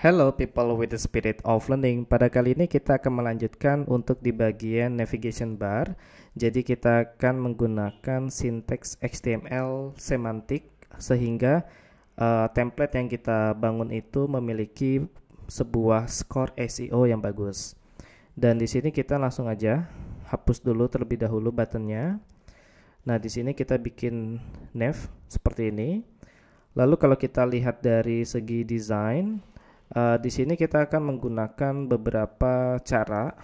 Hello people with the spirit of learning. Pada kali ini kita akan melanjutkan untuk di bagian navigation bar. Jadi kita akan menggunakan sinteks HTML semantik sehingga uh, template yang kita bangun itu memiliki sebuah skor SEO yang bagus. Dan di sini kita langsung aja hapus dulu terlebih dahulu buttonnya. Nah, di sini kita bikin nav seperti ini. Lalu kalau kita lihat dari segi desain, Uh, di sini kita akan menggunakan beberapa cara.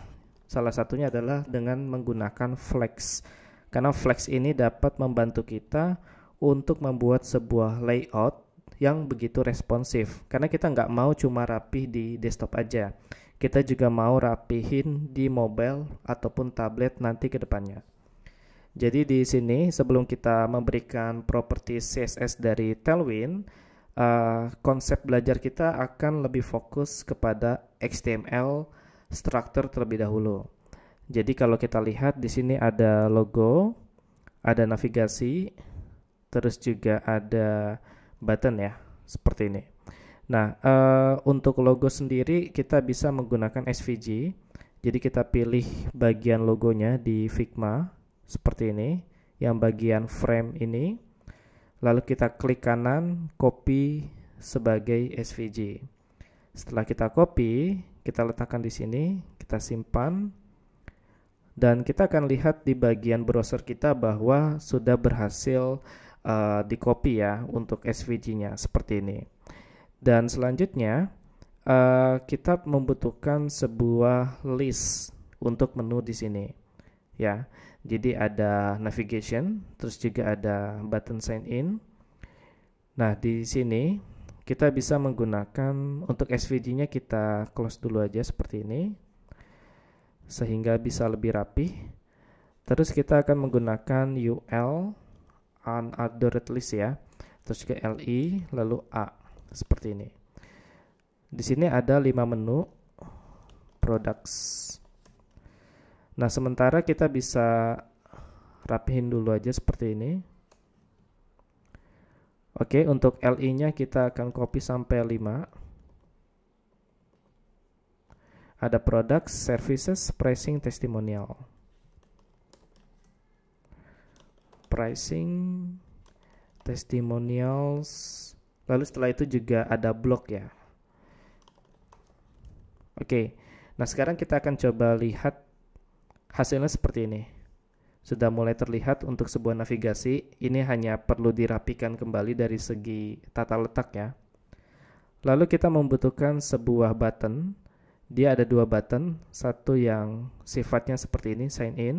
Salah satunya adalah dengan menggunakan flex. Karena flex ini dapat membantu kita untuk membuat sebuah layout yang begitu responsif. Karena kita nggak mau cuma rapih di desktop aja. Kita juga mau rapihin di mobile ataupun tablet nanti ke depannya. Jadi di sini sebelum kita memberikan properti CSS dari Tailwind, uh, konsep belajar kita akan lebih fokus kepada HTML structure terlebih dahulu. Jadi kalau kita lihat di sini ada logo, ada navigasi, terus juga ada button ya, seperti ini. Nah, uh, untuk logo sendiri kita bisa menggunakan SVG. Jadi kita pilih bagian logonya di Figma seperti ini, yang bagian frame ini. Lalu kita klik kanan, copy sebagai SVG. Setelah kita copy, kita letakkan di sini, kita simpan, dan kita akan lihat di bagian browser kita bahwa sudah berhasil uh, eh, di copy ya untuk SVG-nya seperti ini. Dan selanjutnya, uh, kita membutuhkan sebuah list untuk menu di sini ya. Jadi ada navigation, terus juga ada button sign in. Nah, di sini kita bisa menggunakan untuk SVG-nya kita close dulu aja seperti ini sehingga bisa lebih rapi. Terus kita akan menggunakan UL unordered list ya. Terus juga LI lalu A seperti ini. Di sini ada 5 menu products Nah, sementara kita bisa rapihin dulu aja seperti ini. Oke, untuk LI-nya kita akan copy sampai 5. Ada products services, pricing, testimonial. Pricing, testimonials. Lalu setelah itu juga ada blog ya. Oke. Nah, sekarang kita akan coba lihat Hasilnya seperti ini. Sudah mulai terlihat untuk sebuah navigasi, ini hanya perlu dirapikan kembali dari segi tata letak ya. Lalu kita membutuhkan sebuah button. Dia ada dua button, satu yang sifatnya seperti ini, sign in.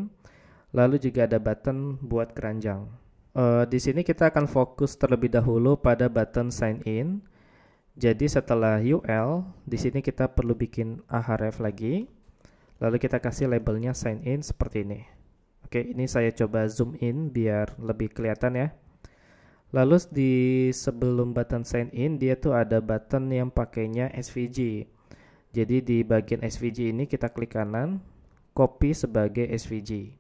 Lalu juga ada button buat keranjang. Uh, di sini kita akan fokus terlebih dahulu pada button sign in. Jadi setelah UL, di sini kita perlu bikin ahref lagi. Lalu kita kasih labelnya sign in seperti ini. Oke, ini saya coba zoom in biar lebih kelihatan ya. Lalu di sebelum button sign in dia tuh ada button yang pakainya SVG. Jadi di bagian SVG ini kita klik kanan, copy sebagai SVG.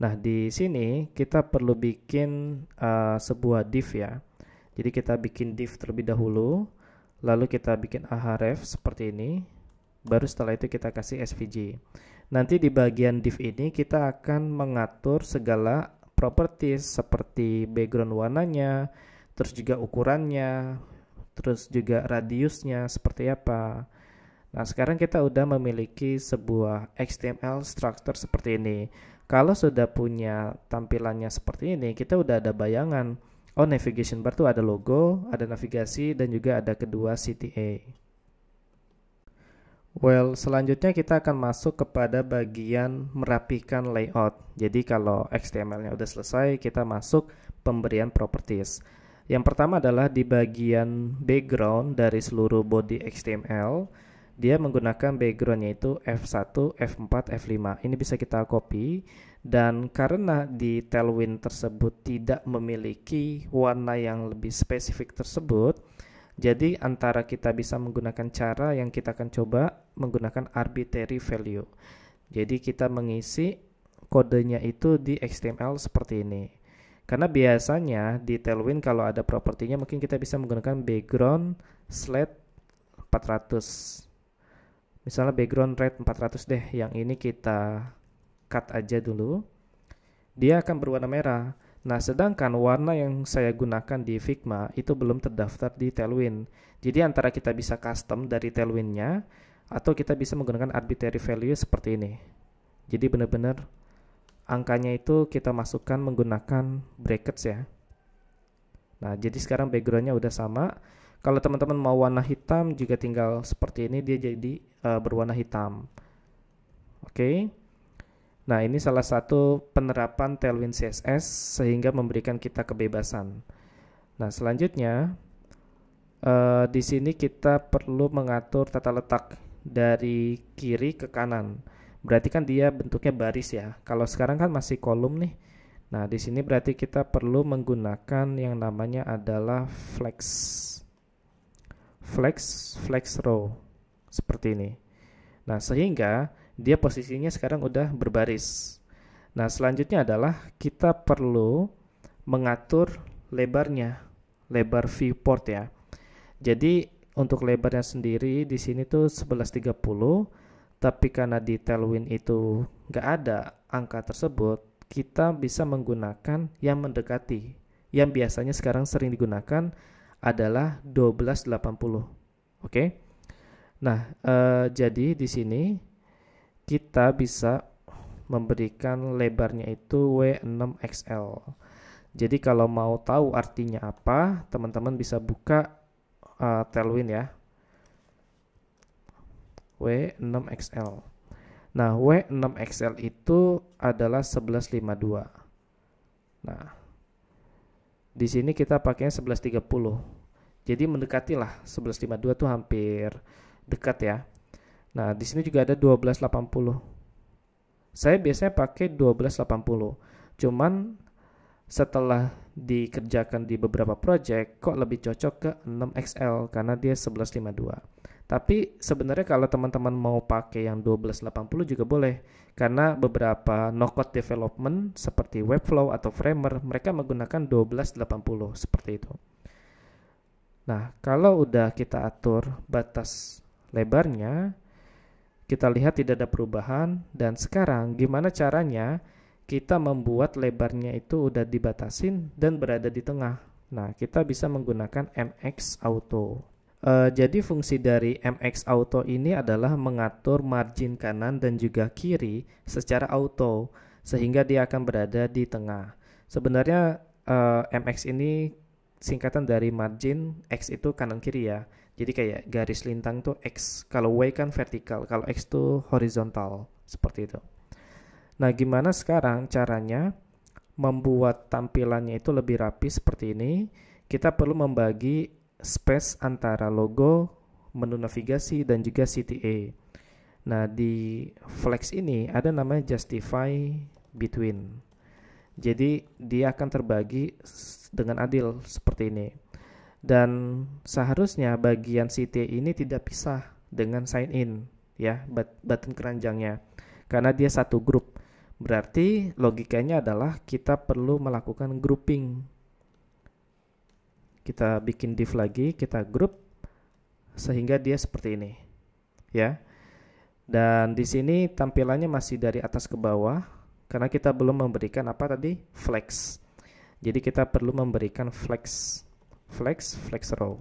Nah, di sini kita perlu bikin uh, sebuah div ya. Jadi kita bikin div terlebih dahulu, lalu kita bikin ahref seperti ini baru setelah itu kita kasih SVG. Nanti di bagian div ini kita akan mengatur segala properties seperti background warnanya, terus juga ukurannya, terus juga radiusnya seperti apa. Nah, sekarang kita udah memiliki sebuah HTML structure seperti ini. Kalau sudah punya tampilannya seperti ini, kita udah ada bayangan, oh navigation bar tuh ada logo, ada navigasi, dan juga ada kedua CTA. Well, selanjutnya kita akan masuk kepada bagian merapikan layout. Jadi kalau HTML-nya sudah selesai, kita masuk pemberian properties. Yang pertama adalah di bagian background dari seluruh body HTML, dia menggunakan background nya itu F1, F4, F5. Ini bisa kita copy dan karena di tailwind tersebut tidak memiliki warna yang lebih spesifik tersebut, jadi antara kita bisa menggunakan cara yang kita akan coba menggunakan arbitrary value. Jadi kita mengisi kodenya itu di XML seperti ini. Karena biasanya di Tailwind kalau ada propertinya mungkin kita bisa menggunakan background slate 400. Misalnya background red 400 deh, yang ini kita cut aja dulu. Dia akan berwarna merah. Nah, sedangkan warna yang saya gunakan di Figma itu belum terdaftar di Tailwind. Jadi antara kita bisa custom dari Tailwind-nya atau kita bisa menggunakan arbitrary value seperti ini. Jadi benar-benar angkanya itu kita masukkan menggunakan brackets ya. Nah, jadi sekarang background-nya udah sama. Kalau teman-teman mau warna hitam juga tinggal seperti ini dia jadi uh, berwarna hitam. Oke. Okay. Nah, ini salah satu penerapan Tailwind CSS sehingga memberikan kita kebebasan. Nah, selanjutnya eh, di sini kita perlu mengatur tata letak dari kiri ke kanan. Berarti kan dia bentuknya baris ya. Kalau sekarang kan masih kolom nih. Nah, di sini berarti kita perlu menggunakan yang namanya adalah flex. Flex, flex row. Seperti ini. Nah, sehingga dia posisinya sekarang udah berbaris. Nah, selanjutnya adalah kita perlu mengatur lebarnya, lebar viewport ya. Jadi untuk lebarnya sendiri di sini tuh 1130, tapi karena di tailwind itu nggak ada angka tersebut, kita bisa menggunakan yang mendekati. Yang biasanya sekarang sering digunakan adalah 1280. Oke. Okay? Nah, eh, jadi di sini kita bisa memberikan lebarnya itu W6XL. Jadi kalau mau tahu artinya apa, teman-teman bisa buka uh, eh, Tailwind ya. W6XL. Nah, W6XL itu adalah 1152. Nah, di sini kita pakainya 1130. Jadi mendekatilah 1152 itu hampir dekat ya. Nah, di sini juga ada 1280. Saya biasanya pakai 1280. Cuman setelah dikerjakan di beberapa project kok lebih cocok ke 6XL karena dia 1152. Tapi sebenarnya kalau teman-teman mau pakai yang 1280 juga boleh karena beberapa no-code development seperti Webflow atau Framer mereka menggunakan 1280 seperti itu. Nah, kalau udah kita atur batas lebarnya, kita lihat tidak ada perubahan dan sekarang gimana caranya kita membuat lebarnya itu udah dibatasin dan berada di tengah. Nah, kita bisa menggunakan MX Auto. E, jadi fungsi dari MX Auto ini adalah mengatur margin kanan dan juga kiri secara auto sehingga dia akan berada di tengah. Sebenarnya e, MX ini singkatan dari margin X itu kanan kiri ya. Jadi kayak garis lintang tuh X, kalau Y kan vertikal, kalau X tuh horizontal, seperti itu. Nah, gimana sekarang caranya membuat tampilannya itu lebih rapi seperti ini? Kita perlu membagi space antara logo, menu navigasi, dan juga CTA. Nah, di flex ini ada namanya justify between. Jadi, dia akan terbagi dengan adil seperti ini dan seharusnya bagian CT ini tidak pisah dengan sign in ya button keranjangnya karena dia satu grup berarti logikanya adalah kita perlu melakukan grouping kita bikin div lagi kita grup sehingga dia seperti ini ya dan di sini tampilannya masih dari atas ke bawah karena kita belum memberikan apa tadi flex jadi kita perlu memberikan flex flex, flex row.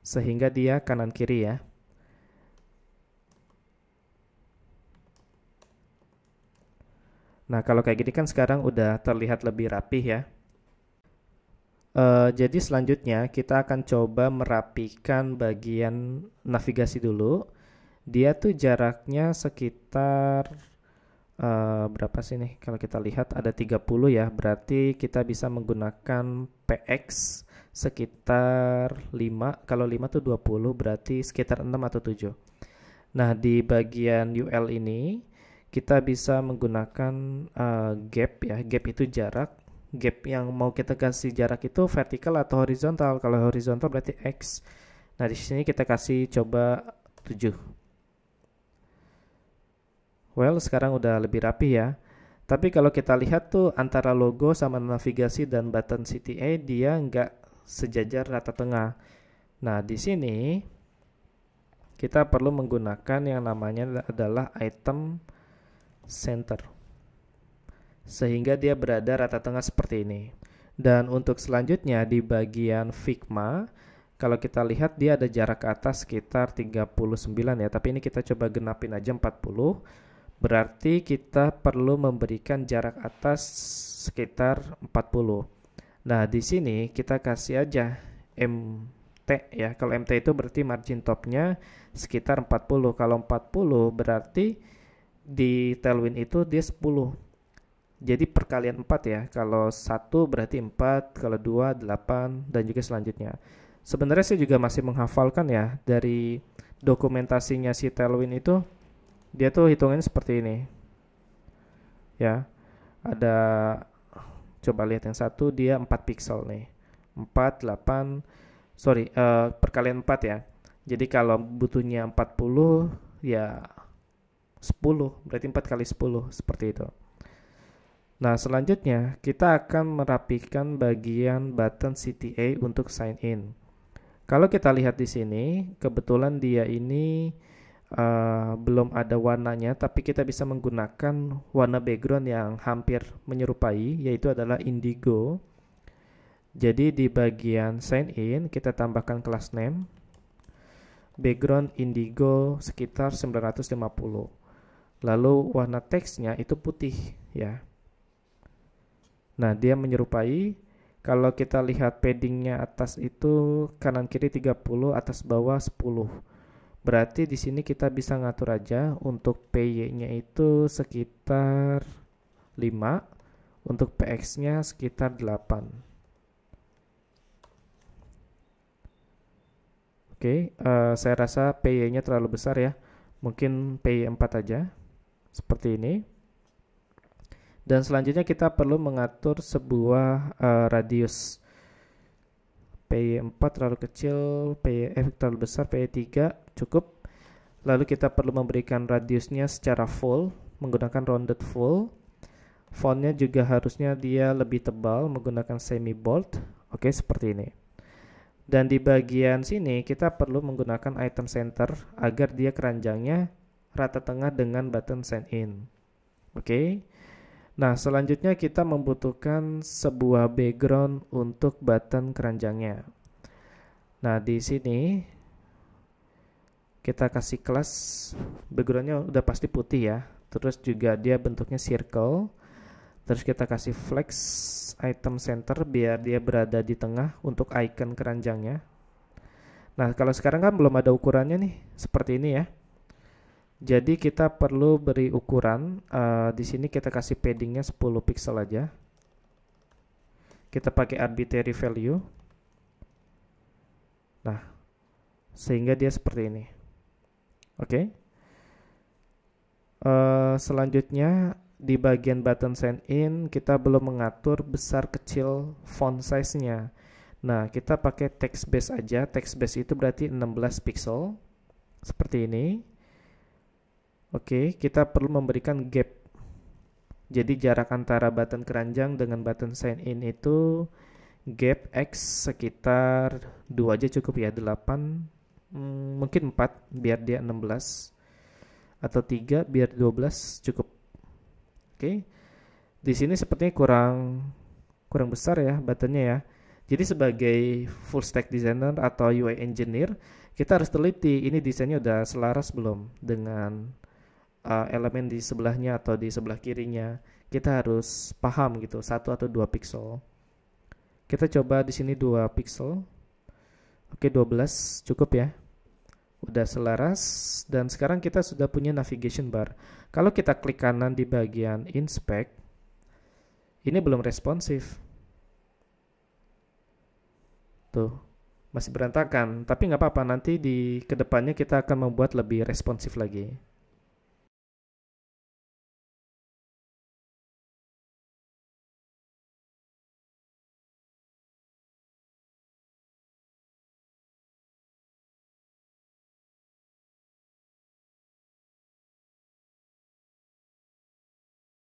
Sehingga dia kanan kiri ya. Nah, kalau kayak gini kan sekarang udah terlihat lebih rapih ya. Uh, jadi selanjutnya kita akan coba merapikan bagian navigasi dulu. Dia tuh jaraknya sekitar Eh, berapa sih nih kalau kita lihat ada 30 ya berarti kita bisa menggunakan PX sekitar 5 kalau 5 tuh 20 berarti sekitar 6 atau 7 nah di bagian UL ini kita bisa menggunakan uh, gap ya gap itu jarak gap yang mau kita kasih jarak itu vertikal atau horizontal kalau horizontal berarti X nah di sini kita kasih coba 7 Well, sekarang udah lebih rapi ya. Tapi kalau kita lihat tuh antara logo sama navigasi dan button CTA dia nggak sejajar rata tengah. Nah, di sini kita perlu menggunakan yang namanya adalah item center. Sehingga dia berada rata tengah seperti ini. Dan untuk selanjutnya di bagian Figma, kalau kita lihat dia ada jarak ke atas sekitar 39 ya, tapi ini kita coba genapin aja 40 Berarti kita perlu memberikan jarak atas sekitar 40. Nah, di sini kita kasih aja MT ya. Kalau MT itu berarti margin topnya sekitar 40. Kalau 40 berarti di tailwind itu dia 10. Jadi perkalian 4 ya. Kalau 1 berarti 4, kalau 2 8 dan juga selanjutnya. Sebenarnya saya juga masih menghafalkan ya dari dokumentasinya si tailwind itu dia tuh hitungin seperti ini ya ada coba lihat yang satu dia 4 pixel nih 4 8 sorry uh, perkalian 4 ya jadi kalau butuhnya 40 ya 10 berarti 4 kali 10 seperti itu Nah selanjutnya kita akan merapikan bagian button CTA untuk sign in kalau kita lihat di sini kebetulan dia ini Eh, belum ada warnanya, tapi kita bisa menggunakan warna background yang hampir menyerupai, yaitu adalah indigo. Jadi di bagian sign in kita tambahkan class name background indigo sekitar 950. Lalu warna teksnya itu putih ya. Nah, dia menyerupai kalau kita lihat paddingnya atas itu kanan kiri 30, atas bawah 10. Berarti di sini kita bisa ngatur aja untuk PY-nya itu sekitar 5, untuk PX-nya sekitar 8. Oke, okay, uh, eh, saya rasa PY-nya terlalu besar ya. Mungkin PY 4 aja. Seperti ini. Dan selanjutnya kita perlu mengatur sebuah uh, radius PY4 e terlalu kecil, PYF e, eh, terlalu besar, PY3 e cukup. Lalu kita perlu memberikan radiusnya secara full menggunakan rounded full. Fontnya juga harusnya dia lebih tebal menggunakan semi bold. Oke, seperti ini. Dan di bagian sini kita perlu menggunakan item center agar dia keranjangnya rata tengah dengan button send in. Oke. Okay. Nah, selanjutnya kita membutuhkan sebuah background untuk button keranjangnya. Nah, di sini kita kasih kelas backgroundnya udah pasti putih ya. Terus juga dia bentuknya circle. Terus kita kasih flex item center biar dia berada di tengah untuk icon keranjangnya. Nah, kalau sekarang kan belum ada ukurannya nih, seperti ini ya. Jadi kita perlu beri ukuran. Uh, di sini kita kasih paddingnya 10 pixel aja. Kita pakai arbitrary value. Nah, sehingga dia seperti ini. Oke. Okay. Uh, eh, selanjutnya di bagian button send in kita belum mengatur besar kecil font size-nya. Nah, kita pakai text base aja. Text base itu berarti 16 pixel seperti ini. Oke, kita perlu memberikan gap. Jadi jarak antara button keranjang dengan button sign in itu gap X sekitar 2 aja cukup ya, 8 hmm, mungkin 4 biar dia 16 atau 3 biar 12 cukup. Oke. Di sini sepertinya kurang kurang besar ya buttonnya ya. Jadi sebagai full stack designer atau UI engineer, kita harus teliti ini desainnya udah selaras belum dengan uh, elemen di sebelahnya atau di sebelah kirinya kita harus paham gitu satu atau dua pixel kita coba di sini dua pixel oke 12 cukup ya udah selaras dan sekarang kita sudah punya navigation bar kalau kita klik kanan di bagian inspect ini belum responsif tuh masih berantakan, tapi nggak apa-apa nanti di kedepannya kita akan membuat lebih responsif lagi.